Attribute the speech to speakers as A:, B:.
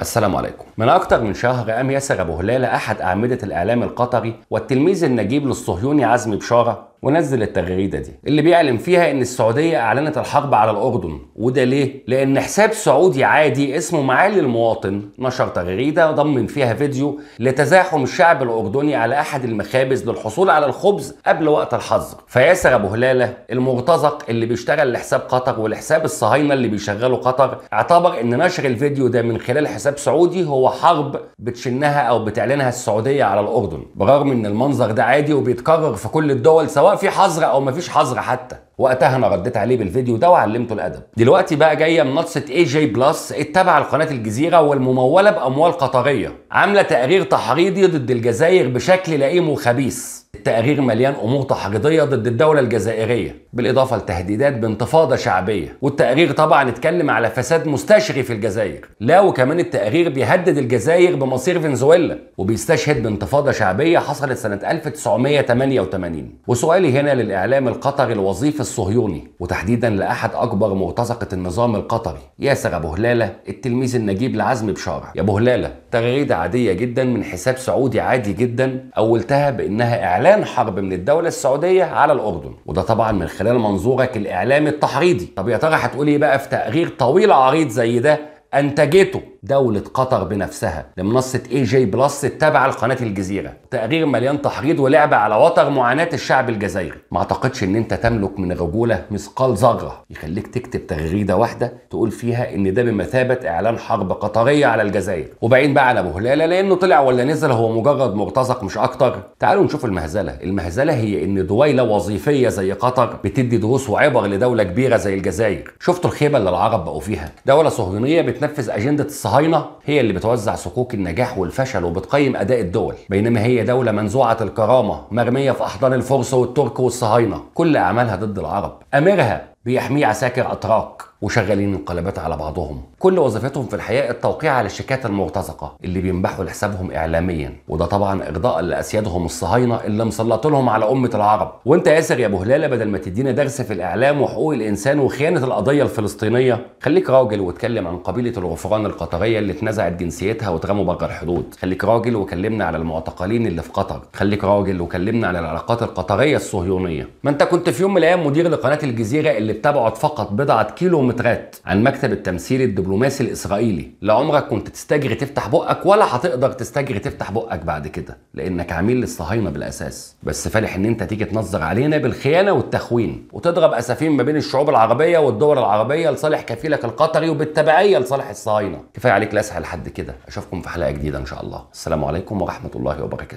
A: السلام عليكم من أكتر من شهر قام ياسر أبو هلالة أحد أعمدة الإعلام القطري والتلميذ النجيب للصهيوني عزمي بشارة ونزل التغريده دي اللي بيعلن فيها ان السعوديه اعلنت الحرب على الاردن وده ليه لان حساب سعودي عادي اسمه معالي المواطن نشر تغريده ضمن فيها فيديو لتزاحم الشعب الاردني على احد المخابز للحصول على الخبز قبل وقت الحظر فياسر ابو هلاله المرتزق اللي بيشتغل لحساب قطر ولحساب الصهاينه اللي بيشغله قطر اعتبر ان نشر الفيديو ده من خلال حساب سعودي هو حرب بتشنها او بتعلنها السعوديه على الاردن برغم ان المنظر ده عادي وبيتكرر في كل الدول سواء سواء في حظر او مفيش حظر حتى وقتها انا رديت عليه بالفيديو ده وعلمته الادب دلوقتي بقى جايه منصه اي جي بلس التابعه لقناه الجزيره والمموله باموال قطريه عامله تقرير تحريضي ضد الجزائر بشكل لئيم وخبيث التقرير مليان امور تحريضيه ضد الدوله الجزائريه بالاضافه لتهديدات بانتفاضه شعبيه والتقرير طبعا اتكلم على فساد مستشري في الجزائر لا وكمان التقرير بيهدد الجزائر بمصير فنزويلا وبيستشهد بانتفاضه شعبيه حصلت سنه 1988 وسؤالي هنا للاعلام القطري الوظيفي الصهيوني وتحديدا لأحد أكبر مرتزقة النظام القطري ياسر أبو هلالة التلميذ النجيب لعزمي بشارة يا أبو هلالة تغريدة عادية جدا من حساب سعودي عادي جدا أولتها بأنها إعلان حرب من الدولة السعودية على الأردن وده طبعا من خلال منظورك الإعلامي التحريضي طب يا ترى هتقول إيه بقى في تقرير طويل عريض زي ده أنتجته دولة قطر بنفسها لمنصة اي جي بلس التابعة لقناة الجزيرة تقرير مليان تحريض ولعبة على وتر معاناة الشعب الجزائري ما اعتقدش ان انت تملك من الرجولة مثقال ذرة يخليك تكتب تغريدة واحدة تقول فيها ان ده بمثابة اعلان حرب قطرية على الجزائر وبعدين بقى على هلالة لانه طلع ولا نزل هو مجرد مرتزق مش اكتر تعالوا نشوف المهزلة المهزلة هي ان دويلة وظيفية زي قطر بتدي دروس وعبر لدولة كبيرة زي الجزائر شفتوا الخيبة اللي العرب بقوا فيها دولة صهيونية بتنفذ اجندة الصحيح الصهاينه هي اللي بتوزع صكوك النجاح والفشل وبتقيم اداء الدول بينما هي دوله منزوعه الكرامه مرميه في احضان الفرس والترك والصهاينه كل اعمالها ضد العرب اميرها بيحميه عساكر اتراك وشغالين انقلابات على بعضهم كل وظيفتهم في الحقيقه التوقيع على الشيكات المرتزقه اللي بينبحوا لحسابهم اعلاميا وده طبعا اغضاء لاسيادهم الصهاينه اللي لهم على امه العرب وانت ياسر يا ابو هلاله بدل ما تدينا درس في الاعلام وحقوق الانسان وخيانه القضيه الفلسطينيه خليك راجل واتكلم عن قبيله الغفران القطريه اللي اتنزعت جنسيتها واترموا بره الحدود خليك راجل وكلمنا على المعتقلين اللي في قطر خليك راجل وكلمنا على العلاقات القطريه الصهيونيه ما انت كنت في يوم من الايام مدير لقناه الجزيره اللي بتبعد فقط بضعه كيلو مترات عن مكتب التمثيل الدبلوماسي الاسرائيلي لعمرك كنت تستجري تفتح بقك ولا هتقدر تستجري تفتح بقك بعد كده لانك عميل للصهاينه بالاساس بس فالح ان انت تيجي تنظر علينا بالخيانه والتخوين وتضرب اسفين ما بين الشعوب العربيه والدول العربيه لصالح كفيلك القطري وبالتبعيه لصالح الصهاينه كفايه عليك لاسعى لحد كده اشوفكم في حلقه جديده ان شاء الله السلام عليكم ورحمه الله وبركاته